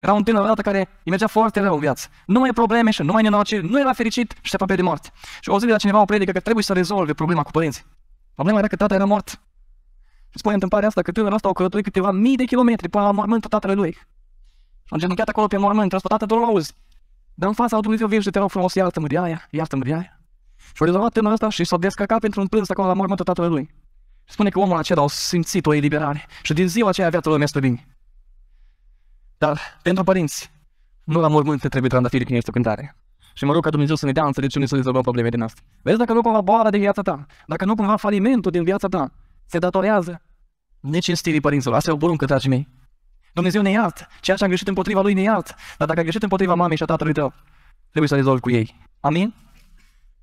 Era un tânăr odată care îi mergea foarte rău în viață. Nu mai probleme și nu mai nenorociri, nu era fericit și se apropie de moarte. Și o zi de la cineva o predică că trebuie să rezolve problema cu părinții. Problema era că tata era mort. Și spune întâmplarea asta că tânărul ăsta au călătorit câteva mii de kilometri până la mormântul tatălui lui. Și a genunchiat acolo pe mormânt, răspătată doar auzi. Dar în fața lui Dumnezeu viește, te rog frumos, iartă-mă de aia, iartă-mă de aia. Și a rezolvat tânărul ăsta și s-a descăcat pentru un plâns acolo la mormântul tatălui lui. Și spune că omul acela a simțit o eliberare și din ziua aceea viața lui este bine. Dar pentru părinți, nu la mormânt se trebuie trandafiri când este o cântare. Și mă rog ca Dumnezeu să ne dea înțelepciune să rezolvăm probleme din asta. Vezi dacă nu cumva boala de viața ta, dacă nu cumva falimentul din viața ta se datorează necinstirii părinților. Asta e o buruncă, dragii mei. Dumnezeu ne iartă. Ceea ce am greșit împotriva lui ne iartă. Dar dacă ai greșit împotriva mamei și a tatălui tău, trebuie să rezolvi cu ei. Amin?